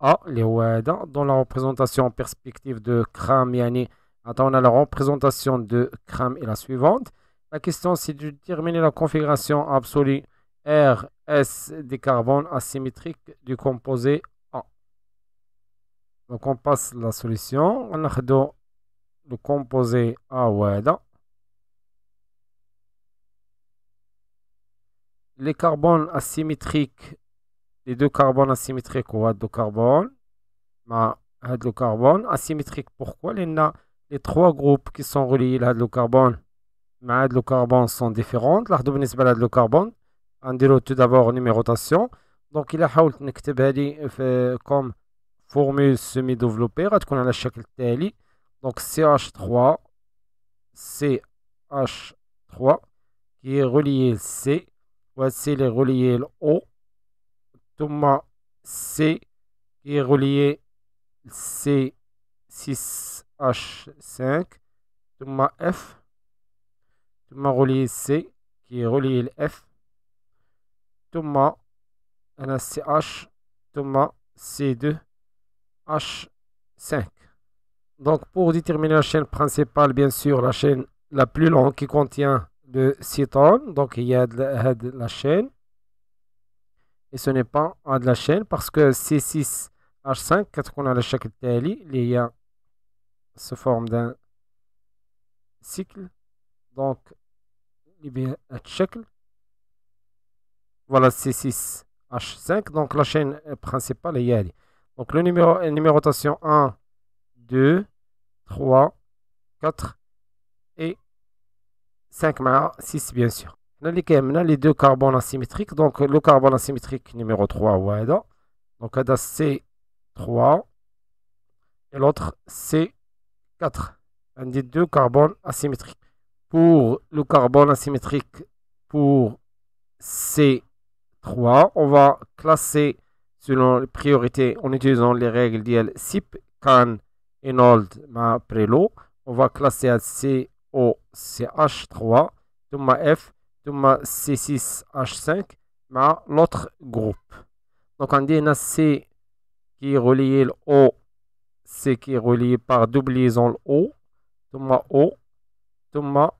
A, ah, les OEDA, dans la représentation en perspective de Cram, Yani. attend on a la représentation de Kram et la suivante. La question, c'est de déterminer la configuration absolue RS des carbones asymétriques du composé A. Donc, on passe la solution. On a le composé A Les carbones asymétriques les deux carbones asymétriques ou l'adlocarbone ou asymétrique. Pourquoi les trois groupes qui sont reliés à carbone et le carbone sont différents. Pour l'adlocarbone, on tout d'abord tout numérotation. Donc, il a essayer euh, comme formule semi-développée qu'on a la forme telle. Donc, CH3 CH3 qui est relié au C voici les il est relié O Thomas C qui est relié C6H5. Thomas F. Thomas relié C qui est relié le F. Thomas NACH. CH. Thomas C2 H5. Donc pour déterminer la chaîne principale, bien sûr, la chaîne la plus longue qui contient le citron. Donc il y a la chaîne et ce n'est pas un de la chaîne parce que C6 H5 on le de il y l'IA se forme d'un cycle donc y a chèque. voilà C6 H5 donc la chaîne principale est yali donc le numéro numérotation 1 2 3 4 et 5 6 bien sûr les deux carbones asymétriques. Donc, le carbone asymétrique numéro 3, Donc, C3 et l'autre C4. On a deux carbones asymétriques. Pour le carbone asymétrique pour C3, on va classer selon les priorités en utilisant les règles d'IL SIP, CAN et ma On va classer à COCH3, F. C6H5 ma l'autre groupe donc on dit C qui est relié le O C qui est relié par double liaison le O toma O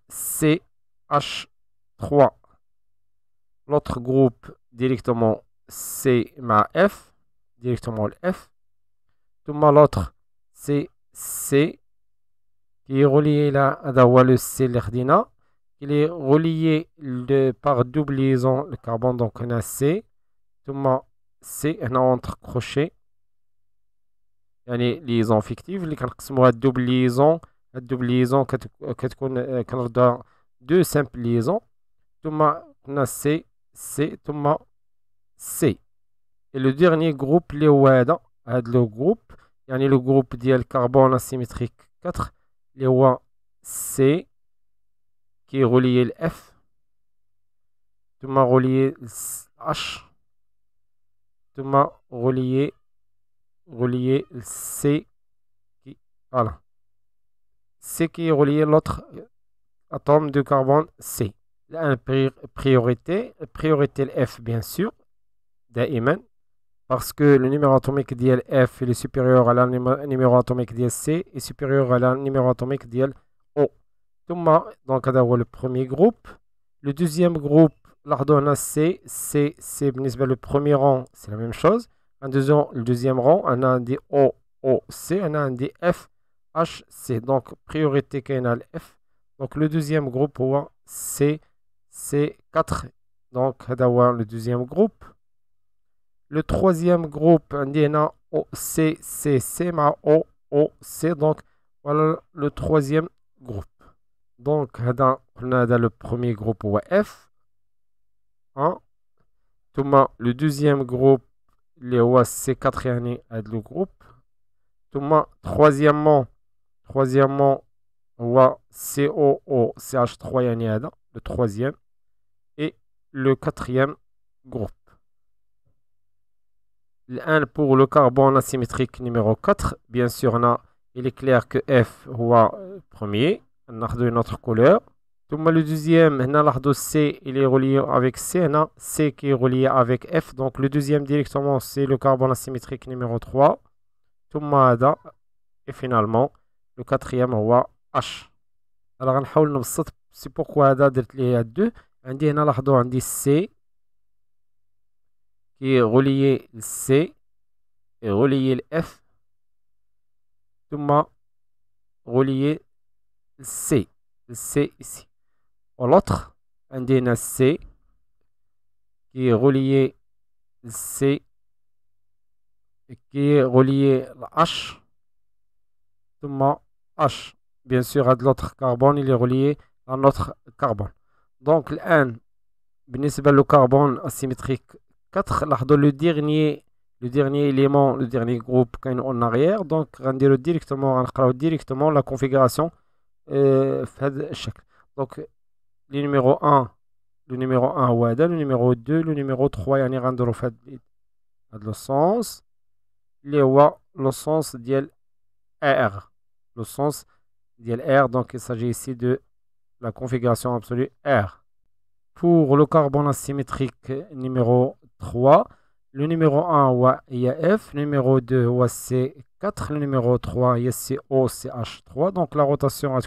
C CH3 l'autre groupe directement C ma F directement le F ثم l'autre C C qui est relié là à le C l'Erdina il est relié par double liaison, le carbone. Donc, on a C. On a C. On a Il On a une liaison fictive. On a une double liaison. Euh, deux simples liaisons. On a C. C. On a C. Et le dernier groupe, le groupe, On a le groupe. a le groupe du carbone asymétrique 4. On a C qui est relié le F tout m'a relié H tout m'a relié relié C qui voilà C qui est relié l'autre euh, atome de carbone C la priorité priorité le F bien sûr دائما parce que le numéro atomique il est supérieur à la numéro atomique C, et supérieur à la numéro atomique d'L donc, le premier groupe. Le deuxième groupe, l'ardona C. C, C, le premier rang, c'est la même chose. Un deuxième, le deuxième rang, on a des O, O, C, on a un F, H, C. Donc, priorité canal F. Donc, le deuxième groupe, C, C4. Donc, le deuxième groupe. Le troisième groupe, on a O, C, C, C, ma O, O, C. Donc, voilà le troisième groupe. Donc, on a le premier groupe F. Hein? Le deuxième groupe, le c 4 Yannick, aide le groupe. Troisièmement, le troisième groupe, le troisième Et le quatrième groupe. Pour le carbone asymétrique numéro 4, bien sûr, il est clair que F, le premier. ناخذ une autre couleur tout le deuxième هنا C il est relié avec C هنا C qui est relié avec F donc le deuxième directement c'est le carbone asymétrique numéro 3 ثم et finalement le quatrième هو H alors C'est pourquoi سي بوكو est درت ليه deux عندي On a عندي C qui est relié C et relié le F est relié C C ici l'autre A C qui est relié C qui est relié à H H bien sûr à l'autre carbone il est relié à notre carbone donc N, بالنسبة le carbone asymétrique 4 le dernier le dernier élément le dernier groupe qu'on en arrière donc on le directement on directement la configuration في هذا الشكل دونك لي نيميرو 1 لو نيميرو 1 هو هذا لو نيميرو 2 لو نيميرو 3 يعني غنديرو في هذا هذا لو سونس اللي هو لو سونس ديال ار لو سونس ديال ار دونك يساجي ici de la configuration absolue R. Pour le carbone asymétrique numéro 3, le numéro 1 est F, le numéro 2 est 4 le numéro 3 C, O, C, 3 Donc la rotation est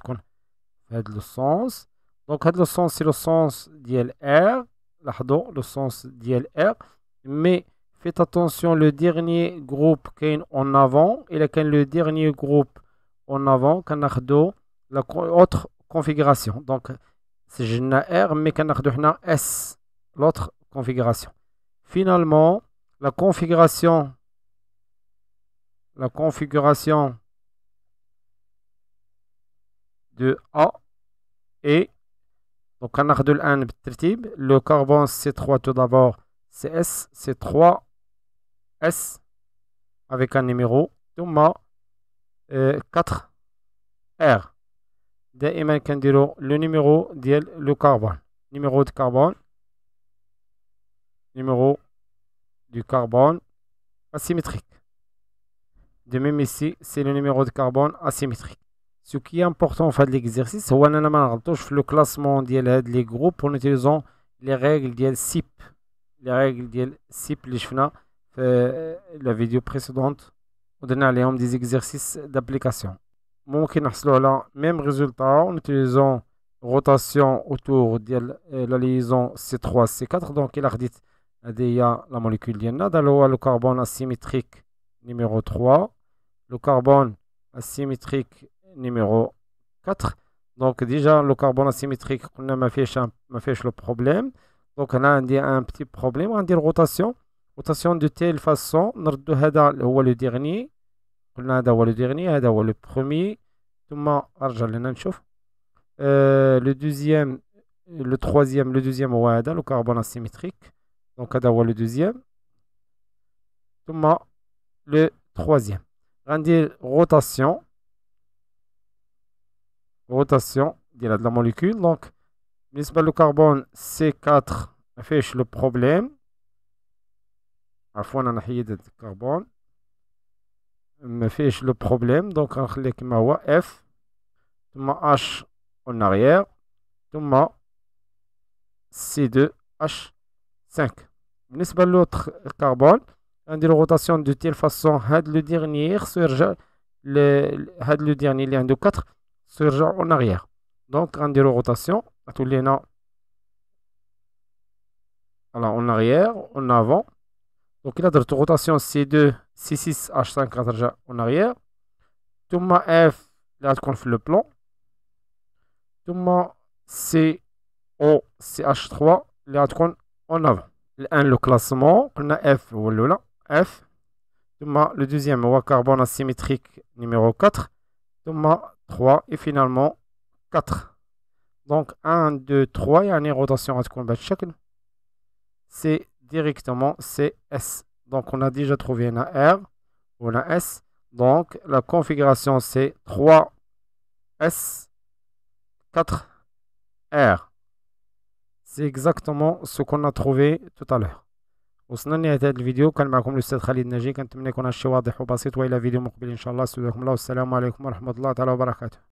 le sens donc le sens, sens le sens سي le le sens dlr le sens Faites attention, le dernier groupe qui en avant, il est le dernier groupe en avant, qui la autre configuration. Donc, c'est R, mais qui S, l'autre configuration. Finalement, la configuration la configuration de A et donc le carbone C3 tout d'abord CS C3S avec un numéro ma 4R دائما كنديرو le numéro ديال le carbone numéro de carbone numéro du carbone asymétrique. De même ici, c'est le numéro de carbone asymétrique. Ce qui est important en fait de l'exercice, c'est qu'on a le classement de les groupes en utilisant les règles de SIP. Les règles de SIP, les fait euh, la vidéo précédente, on a les des exercices d'application. ممكن نحصلوا même résultat en utilisant rotation autour la euh, la liaison C 3 C 4 donc il dit هذه هي a molécule la molécule de le carbone asymétrique numéro 3, le carbone asymétrique numéro 4. Donc déjà le carbone asymétrique, on a hein, le problème. Donc on a un petit problème, on a une rotation. Rotation de telle façon, on a le dernier. On a le dernier, le premier. Euh, le deuxième, le troisième, le deuxième, le carbone asymétrique. Donc on a le deuxième le troisième. Rendez rotation. Rotation de la molécule. Donc, le carbone C4 affiche le problème. À fond, de le carbone. Me fiche le problème. Donc, on ma F. H en arrière. Ma C2H5. L'autre carbone rotation de telle façon, le dernier sur le, le dernier lien de 4 sera en arrière. Donc en rotation, tous les n, en arrière, en avant. Donc il a rotation c2, c6h5 en arrière. Tout ma f, là qu'on le plan. Tout c, o, ch3, là qu'on en avant. Un le classement, on a f voilà. F. Le deuxième, roi carbone asymétrique numéro 4. 3 et finalement 4. Donc 1, 2, 3, il y a une rotation à chacune. C'est directement CS. Donc on a déjà trouvé une R, ou la S. Donc la configuration c'est 3S, 4R. C'est exactement ce qu'on a trouvé tout à l'heure. وصلنا لنهاية هذا الفيديو كان معكم الأستاذ خالد ناجي كنتمنى يكون هادشي واضح وبسيط وإلى فيديو مقبل إن شاء الله استودعكم الله والسلام عليكم ورحمة الله تعالى وبركاته